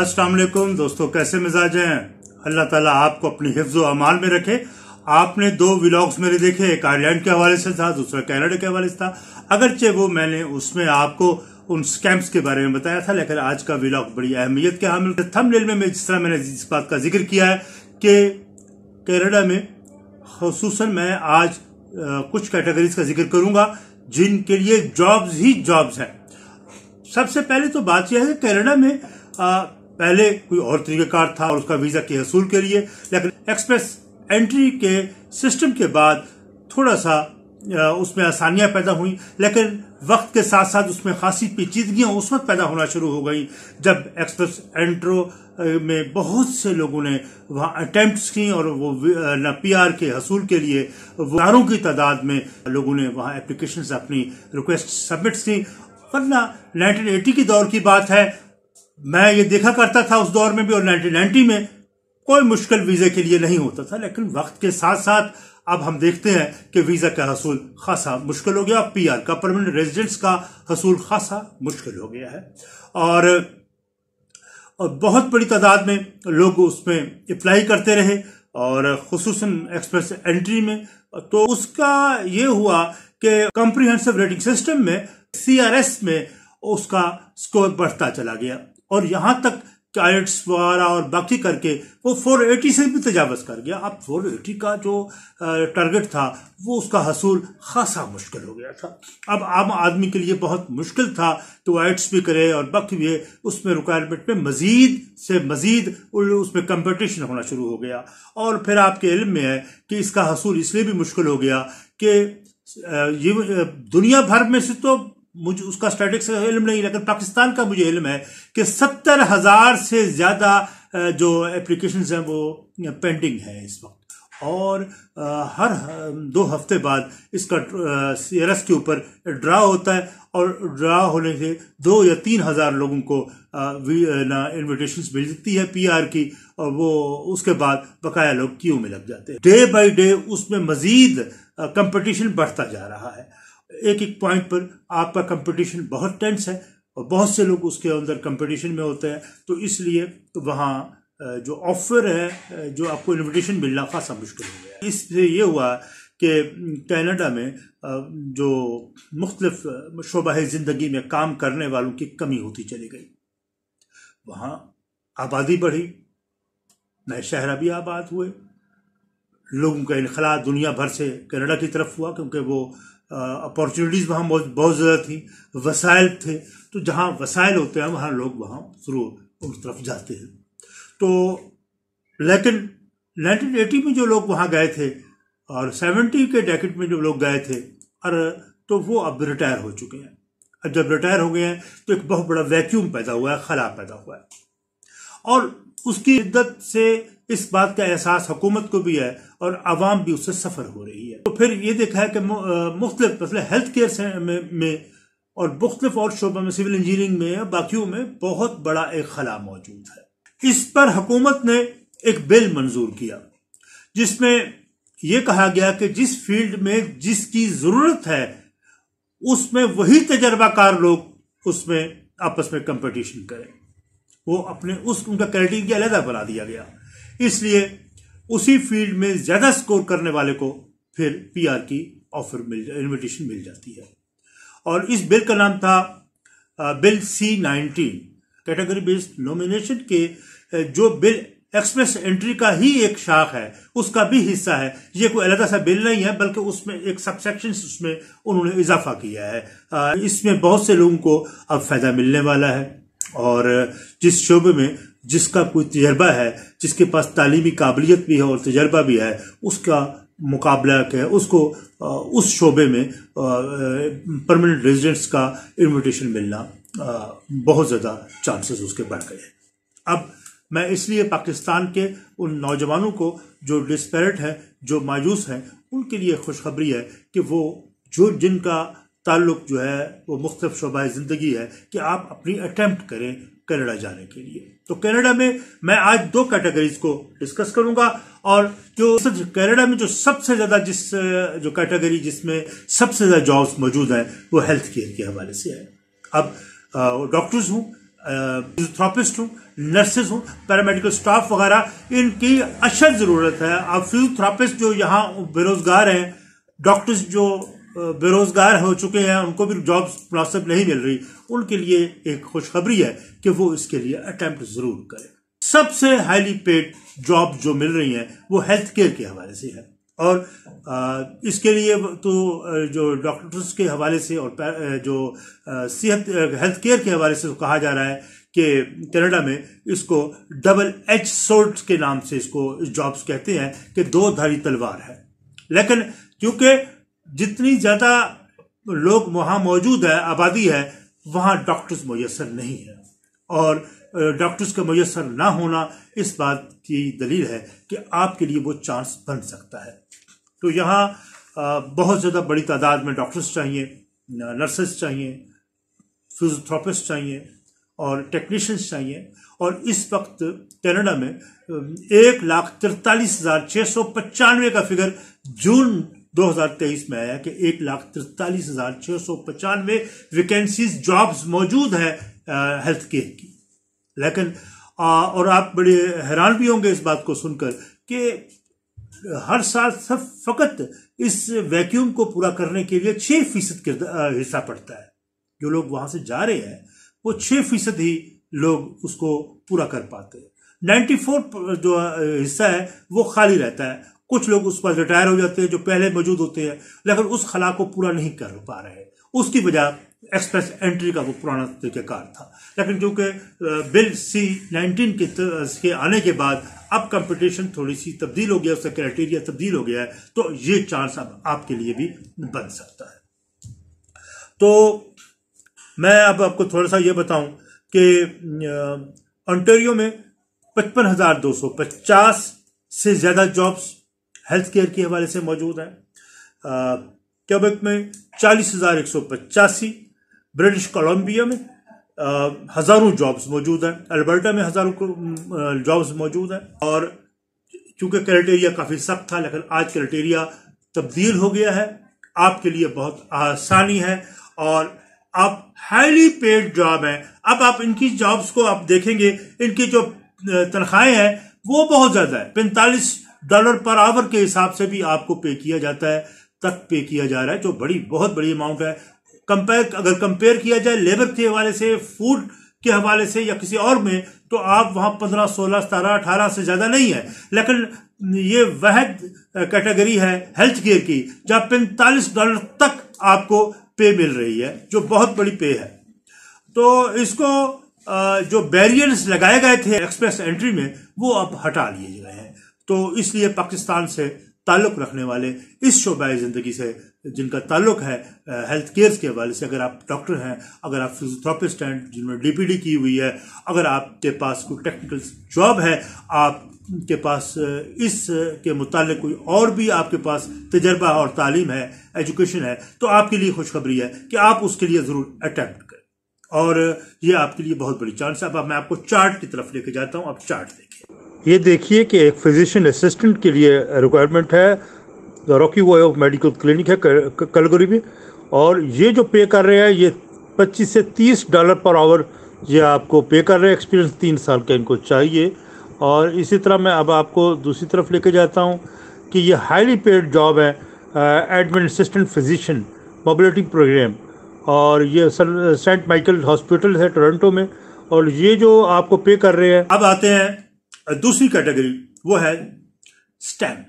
असलम दोस्तों कैसे मिजाज हैं अल्लाह ताला आपको अपने हिफ्ज अमाल में रखे आपने दो व्लॉग्स मेरे देखे एक आयरलैंड के हवाले से था दूसरा कैनेडा के हवाले से था अगरचे वो मैंने उसमें आपको उन स्कैम्स के बारे में बताया था लेकिन आज का व्लॉग बड़ी अहमियत के हामिल थंबनेल में जिस तरह मैंने इस बात का जिक्र किया है कि कैनेडा में खसूस मैं आज कुछ कैटेगरीज का जिक्र करूंगा जिनके लिए जॉब्स ही जॉब्स हैं सबसे पहले तो बात यह है कैनेडा में आ, पहले कोई और तरीकाकार था और उसका वीजा के हसूल के लिए लेकिन एक्सप्रेस एंट्री के सिस्टम के बाद थोड़ा सा उसमें आसानियां पैदा हुई लेकिन वक्त के साथ साथ उसमें खासी पेचीदगियां उस वक्त पैदा होना शुरू हो गई जब एक्सप्रेस एंट्रो में बहुत से लोगों ने वहाँ अटैम्प्ट की और वो पी आर के हसूल के लिए वारों की तादाद में लोगों ने वहाँ एप्लीकेशन अपनी रिक्वेस्ट सबमिट की वरना 1980 के दौर की बात है मैं ये देखा करता था उस दौर में भी और 1990 में कोई मुश्किल वीज़े के लिए नहीं होता था लेकिन वक्त के साथ साथ अब हम देखते हैं कि वीज़ा का हसूल खासा मुश्किल हो गया पीआर का परमानेंट रेजिडेंस का हसूल खासा मुश्किल हो गया है और और बहुत बड़ी तादाद में लोग उसमें अप्लाई करते रहे और खसूस एक्सप्रेस एंट्री में तो उसका ये हुआ कि कॉम्प्रिहेंसिव रेटिंग सिस्टम में सीआरएस में उसका स्कोर बढ़ता चला गया और यहां तक आयट्स वगैरह और बाकी करके वो 480 से भी तजावज कर गया अब 480 का जो टारगेट था वो उसका हसूल खासा मुश्किल हो गया था अब आम आदमी के लिए बहुत मुश्किल था तो वो भी करे और बाकी भी है उसमें रिक्वायरमेंट में मजीद से मजीद उसमें कंपटीशन होना शुरू हो गया और फिर आपके इल्म में है कि इसका हसूल इसलिए भी मुश्किल हो गया कि ये दुनिया भर में से तो मुझे उसका स्टैटिक्स का इल्म नहीं लेकिन पाकिस्तान का मुझे इल्म है कि सत्तर हजार से ज़्यादा जो एप्लीकेशन हैं वो पेंडिंग है इस वक्त और हर दो हफ्ते बाद इसका सीरस के ऊपर ड्रा होता है और ड्रा होने से दो या तीन हजार लोगों को इन्विटेशन भेज देती है पीआर की और वो उसके बाद बकाया लोग क्यू में लग जाते हैं डे बाई डे उसमें मजीद कंपटीशन बढ़ता जा रहा है एक एक पॉइंट पर आपका कंपटीशन बहुत टेंस है और बहुत से लोग उसके अंदर कंपटीशन में होते हैं तो इसलिए वहाँ जो ऑफर है जो आपको इनविटेशन मिलना खासा मुश्किल हो गया इससे ये हुआ कि कनाडा में जो मुख्तलिफ शोबा ज़िंदगी में काम करने वालों की कमी होती चली गई वहाँ आबादी बढ़ी नए शहर भी आबाद हुए लोगों का इनखला दुनिया भर से कनाडा की तरफ हुआ क्योंकि वो अपॉर्चुनिटीज़ वहाँ बहुत ज़्यादा थी वसायल थे तो जहाँ वसायल होते हैं वहाँ लोग वहाँ शुरू उस तरफ जाते हैं तो लेकिन 1980 में जो लोग वहाँ गए थे और 70 के डैकेट में जो लोग गए थे और तो वो अब रिटायर हो चुके हैं अब जब रिटायर हो गए हैं तो एक बहुत बड़ा वैक्यूम पैदा हुआ है खला पैदा हुआ है और उसकी इद्दत से इस बात का एहसास हुकूमत को भी है और आवाम भी उससे सफ़र हो रही है तो फिर ये देखा है कि मुख्तलिफ मतलब हेल्थ केयर में, और मुख्तलिफ और शोबों में सिविल इंजीनियरिंग में या में बहुत बड़ा एक खला मौजूद है इस पर हुकूमत ने एक बिल मंजूर किया जिसमें यह कहा गया कि जिस फील्ड में जिसकी जरूरत है उसमें वही तजर्बाकार लोग उसमें आपस में कंपटीशन करें वो अपने उस उनका क्राइटेरिया अलहदा बना दिया गया इसलिए उसी फील्ड में ज्यादा स्कोर करने वाले को फिर पीआर की ऑफर मिल इन्विटेशन मिल जाती है और इस बिल का नाम था bill C nineteen category based nomination के जो बिल एक्सप्रेस एंट्री का ही एक शाख है उसका भी हिस्सा है ये कोई अलग सा बिल नहीं है बल्कि उसमें एक सबसेक्शन उसमें उन्होंने इजाफा किया है इसमें बहुत से लोगों को अब फायदा मिलने वाला है और जिस शोबे में जिसका कोई तजर्बा है जिसके पास तालीमी काबिलियत भी है और तजर्बा भी है उसका मुकाबला क्या है उसको उस शोबे में परमानेंट रेजिडेंट्स का इनविटेशन मिलना बहुत ज़्यादा चांसेस उसके बढ़ गए हैं अब मैं इसलिए पाकिस्तान के उन नौजवानों को जो डिस्पेरट हैं जो मायूस हैं उनके लिए खुशखबरी है कि वो जो जिनका ताल्लुक जो है वो मुख्तफ शोबा ज़िंदगी है कि आप अपनी अटैम्प्ट करें कनाडा जाने के लिए तो कनाडा में मैं आज दो कैटेगरीज को डिस्कस करूंगा और जो कनाडा में जो सबसे ज़्यादा जिस जो कैटेगरी जिसमें सबसे ज़्यादा जॉब्स मौजूद हैं वो हेल्थ केयर के हवाले से है अब डॉक्टर्स हूँ फिजोथ्रापिस्ट हूँ नर्सेज हूँ पैरामेडिकल स्टाफ वगैरह इनकी अशद ज़रूरत है अब फिजोथ्रापिस्ट जो यहाँ बेरोजगार हैं डॉक्टर्स जो बेरोजगार हो चुके हैं उनको भी जॉब मुनासिब नहीं मिल रही उनके लिए एक खुशखबरी है कि वो इसके लिए अटैम्प्ट जरूर करें सबसे हाईली पेड जॉब जो मिल रही हैं वो हेल्थ केयर के हवाले से है और इसके लिए तो जो डॉक्टर्स के हवाले से और जो सेहत हेल्थ केयर के हवाले से तो कहा जा रहा है कि कनाडा में इसको डबल एच सोल्ट के नाम से इसको जॉब्स कहते हैं कि दो धारी तलवार है लेकिन क्योंकि जितनी ज्यादा लोग वहां मौजूद है आबादी है वहां डॉक्टर्स मैसर नहीं है और डॉक्टर्स का मयसर ना होना इस बात की दलील है कि आपके लिए वो चांस बन सकता है तो यहाँ बहुत ज़्यादा बड़ी तादाद में डॉक्टर्स चाहिए नर्सेस चाहिए फिजोथ्रापिस्ट चाहिए और टेक्नीशियंस चाहिए और इस वक्त कैनेडा में एक लाख तिरतालीस हजार छः सौ पचानवे का फिगर जून 2023 में आया कि एक लाख तिरतालीस हजार छह सौ पचानवे वैकेंसीज जॉब्स मौजूद है हेल्थ केयर की लेकिन आ, और आप बड़े हैरान भी होंगे इस बात को सुनकर कि हर साल सब फकत इस वैक्यूम को पूरा करने के लिए छह फीसद हिस्सा पड़ता है जो लोग वहां से जा रहे हैं वो छह फीसद ही लोग उसको पूरा कर पाते हैं 94 जो हिस्सा है वो खाली रहता है कुछ लोग उस पर रिटायर हो जाते हैं जो पहले मौजूद होते हैं लेकिन उस खला को पूरा नहीं कर पा रहे हैं उसकी वजह एक्सप्रेस एंट्री का वो पुराना कार था लेकिन चूंकि बिल सी नाइनटीन के, के आने के बाद अब कंपटीशन थोड़ी सी तब्दील हो गया उसका क्राइटेरिया तब्दील हो गया है तो ये चांस अब आपके लिए भी बन सकता है तो मैं अब आपको थोड़ा सा ये बताऊं कि ऑन्टेरियो में पचपन हजार दो सौ पचास से ज़्यादा जॉब्स हेल्थ केयर के हवाले से मौजूद है क्यूबेक में चालीस हज़ार एक सौ पचासी ब्रिटिश कोलंबिया में हज़ारों जॉब्स मौजूद हैं अल्बर्टा में हज़ारों जॉब्स मौजूद हैं और चूंकि क्राइटेरिया काफ़ी सख्त था लेकिन आज क्राइटेरिया तब्दील हो गया है आपके लिए बहुत आसानी है और आप हाईली पेड जॉब है अब आप इनकी जॉब्स को आप देखेंगे इनकी जो तनख्वाहें हैं वो बहुत ज़्यादा है पैंतालीस डॉलर पर आवर के हिसाब से भी आपको पे किया जाता है तक पे किया जा रहा है जो बड़ी बहुत बड़ी अमाउंट है कंपेयर अगर कंपेयर किया जाए लेबर के हवाले से फूड के हवाले से या किसी और में तो आप वहां पंद्रह सोलह सतारह अठारह से ज्यादा नहीं है लेकिन ये वह कैटेगरी है हेल्थ केयर की जहां पैंतालीस डॉलर तक आपको पे मिल रही है जो बहुत बड़ी पे है तो इसको जो बैरियर्स लगाए गए थे एक्सप्रेस एंट्री में वो अब हटा लिए गए हैं तो इसलिए पाकिस्तान से ताल्लुक़ रखने वाले इस शोबा ज़िंदगी से जिनका ताल्लुक है हेल्थ केयर के हवाले से अगर आप डॉक्टर हैं अगर आप फिजियोथेरापिस्ट हैं जिन्होंने डीपीडी की हुई है अगर आपके पास कोई टेक्निकल जॉब है आप के पास इस के मुतालिक कोई और भी आपके पास तजर्बा और तालीम है एजुकेशन है तो आपके लिए खुशखबरी है कि आप उसके लिए ज़रूर अटैम्प्ट करें और ये आपके लिए बहुत बड़ी चांस है अब मैं आपको चार्ट की तरफ लेके जाता हूँ आप चार्ट देखिए ये देखिए कि एक फिजिशियन असिस्टेंट के लिए रिक्वायरमेंट है Rocky way of medical clinic है कलगुरी में और ये जो पे कर रहे हैं ये 25 से 30 डॉलर पर आवर ये आपको पे कर रहे हैं एक्सपीरियंस तीन साल का इनको चाहिए और इसी तरह मैं अब आपको दूसरी तरफ लेके जाता हूँ कि ये हाईली पेड जॉब है admin assistant physician mobility program और ये सेंट माइकल हॉस्पिटल है टोरंटो में और ये जो आपको पे कर रहे हैं अब आते हैं दूसरी कैटेगरी वो है STEM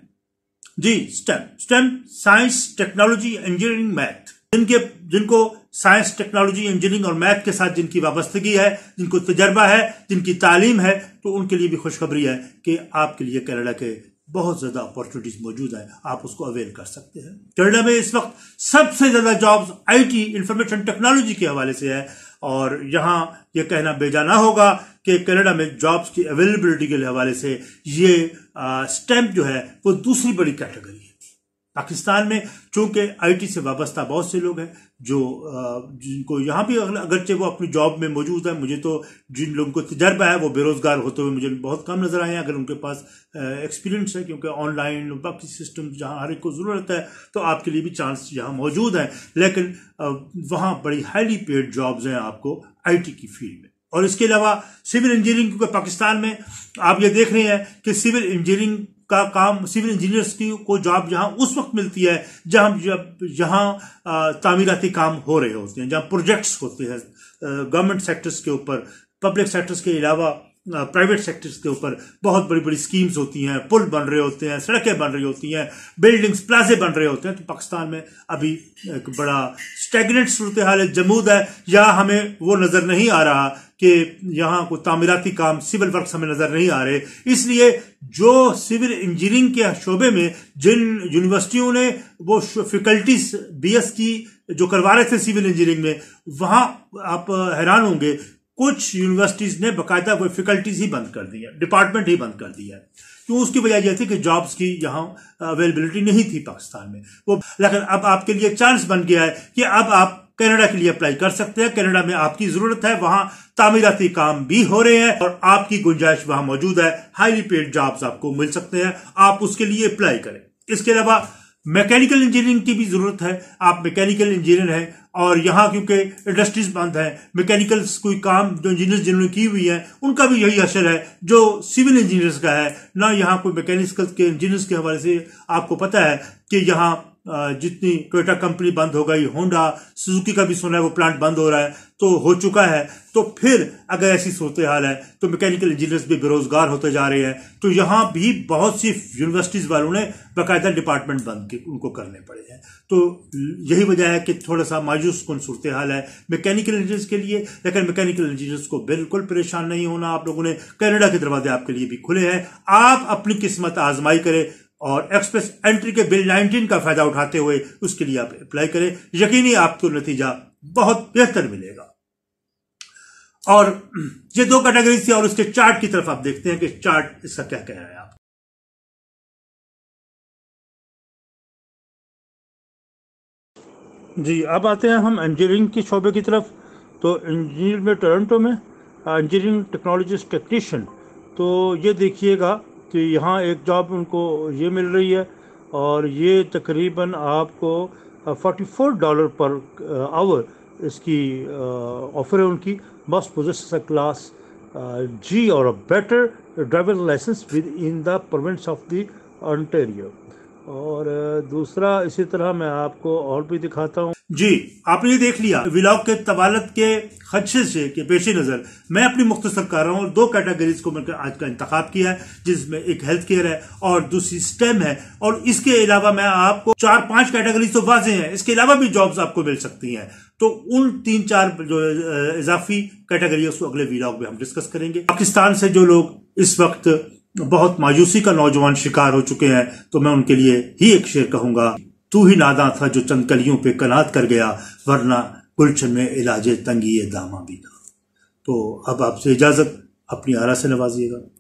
G STEM STEM science technology engineering math जिनके जिनको साइंस टेक्नोलॉजी इंजीनियरिंग और मैथ के साथ जिनकी वाबस्तगी है जिनको तजर्बा है जिनकी तालीम है तो उनके लिए भी खुशखबरी है कि आपके लिए कैनेडा के बहुत ज्यादा अपॉर्चुनिटीज मौजूद है आप उसको अवेल कर सकते हैं कैनेडा में इस वक्त सबसे ज्यादा जॉब्स आईटी इंफॉर्मेशन टेक्नोलॉजी के हवाले से है और यहाँ ये कहना बेजाना होगा कि कनाडा में जॉब्स की अवेलेबिलिटी के हवाले से ये स्टैम्प जो है वो दूसरी बड़ी कैटेगरी है पाकिस्तान में चूंकि आईटी से वाबस्ता बहुत से लोग हैं जो जिनको यहाँ भी अगरचे वो अपनी जॉब में मौजूद है मुझे तो जिन लोगों को तजर्बा है वो बेरोजगार होते हुए मुझे बहुत कम नजर आए हैं अगर उनके पास एक्सपीरियंस है क्योंकि ऑनलाइन बाकी सिस्टम जहाँ हर एक को ज़रूरत है तो आपके लिए भी चांस यहाँ मौजूद हैं लेकिन वहाँ बड़ी हाईली पेड जॉब्स हैं आपको आई की फील्ड में और इसके अलावा सिविल इंजीनियरिंग क्योंकि पाकिस्तान में आप ये देख रहे हैं कि सिविल इंजीनियरिंग का काम सिविल इंजीनियर्स की को जॉब जहां उस वक्त मिलती है जहां जहां तामीराती काम हो रहे होते हैं जहां प्रोजेक्ट्स होते हैं गवर्नमेंट सेक्टर्स के ऊपर पब्लिक सेक्टर्स के अलावा प्राइवेट सेक्टर्स के ऊपर बहुत बड़ी बड़ी स्कीम्स होती हैं पुल बन रहे होते हैं सड़कें बन रही होती हैं बिल्डिंग्स प्लाजे बन रहे होते हैं तो पाकिस्तान में अभी एक बड़ा स्टेगनेंट सूरत हाल है जमूद है यहाँ हमें वो नज़र नहीं आ रहा कि यहाँ को तामीराती काम सिविल वर्क हमें नज़र नहीं आ रहे इसलिए जो सिविल इंजीनियरिंग के शोबे में जिन यूनिवर्सिटियों ने वो फैकल्टीज बी की जो करवा रहे थे सिविल इंजीनियरिंग में वहाँ आप हैरान होंगे कुछ यूनिवर्सिटीज ने बाकायदा कोई फैकल्टीज ही बंद कर दी है डिपार्टमेंट ही बंद कर दिया है क्यों तो उसकी वजह यह थी कि जॉब्स की यहाँ अवेलेबिलिटी नहीं थी पाकिस्तान में वो लेकिन अब आपके लिए चांस बन गया है कि अब आप कनाडा के लिए अप्लाई कर सकते हैं कनाडा में आपकी जरूरत है वहां तामीराती काम भी हो रहे हैं और आपकी गुंजाइश वहां मौजूद है हाईली पेड जॉब्स आपको मिल सकते हैं आप उसके लिए अप्लाई करें इसके अलावा मैकेनिकल इंजीनियरिंग की भी जरूरत है आप मैकेनिकल इंजीनियर हैं और यहाँ क्योंकि इंडस्ट्रीज बंद है मैकेनिकल कोई काम जो इंजीनियर जिन्होंने की हुई है उनका भी यही असर है जो सिविल इंजीनियर्स का है ना यहाँ कोई मैकेनिकल के इंजीनियर्स के हवाले से आपको पता है कि यहाँ जितनी टोयोटा कंपनी बंद हो गई होंडा सुजुकी का भी सुना है वो प्लांट बंद हो रहा है तो हो चुका है तो फिर अगर ऐसी सूरत हाल है तो मैकेनिकल इंजीनियर्स भी बेरोजगार होते जा रहे हैं तो यहाँ भी बहुत सी यूनिवर्सिटीज़ वालों ने बाकायदा डिपार्टमेंट बंद के उनको करने पड़े हैं तो यही वजह है कि थोड़ा सा मायूस कौन सूरत हाल है मैकेनिकल इंजीनियर्स के लिए लेकिन मैकेनिकल इंजीनियर्स को बिल्कुल परेशान नहीं होना आप लोगों ने कैनेडा के दरवाजे आपके लिए भी खुले हैं आप अपनी किस्मत आजमाई करें और एक्सप्रेस एंट्री के बिल 19 का फायदा उठाते हुए उसके लिए आप अप्लाई करें यकीनी आपको नतीजा बहुत बेहतर मिलेगा और ये दो कैटेगरी थी और उसके चार्ट की तरफ आप देखते हैं कि चार्ट इसका क्या कह रहा है आप जी अब आते हैं हम इंजीनियरिंग के शोबे की तरफ तो इंजीनियर में टोरंटो में इंजीनियरिंग टेक्नोलॉजिस्ट टेक्नीशियन तो ये देखिएगा कि यहाँ एक जॉब उनको ये मिल रही है और ये तकरीबन आपको 44 डॉलर पर आवर इसकी ऑफ़र है उनकी मस्ट पोजिशन क्लास जी और a better driver licence within the province of the Ontario और दूसरा इसी तरह मैं आपको और भी दिखाता हूँ जी आपने ये देख लिया विलाग के तबालत के खदशे से के पेश नज़र मैं अपनी मुख्तसर कर रहा हूँ दो कैटेगरीज को मैंने आज का इंतखब किया है जिसमें एक हेल्थ केयर है और दूसरी स्टेम है और इसके अलावा मैं आपको चार पांच कैटेगरीज तो वाजे हैं इसके अलावा भी जॉब्स आपको मिल सकती हैं तो उन तीन चार जो इजाफी कैटेगरी उसको अगले विलॉग में हम डिस्कस करेंगे पाकिस्तान से जो लोग इस वक्त बहुत मायूसी का नौजवान शिकार हो चुके हैं तो मैं उनके लिए ही एक शेर कहूंगा तू ही नादा था जो चंद कलियों पे कनात कर गया वरना गुलशन में इलाज तंगी दामा भी था तो अब आपसे इजाज़त अपनी आरा से नवाजिएगा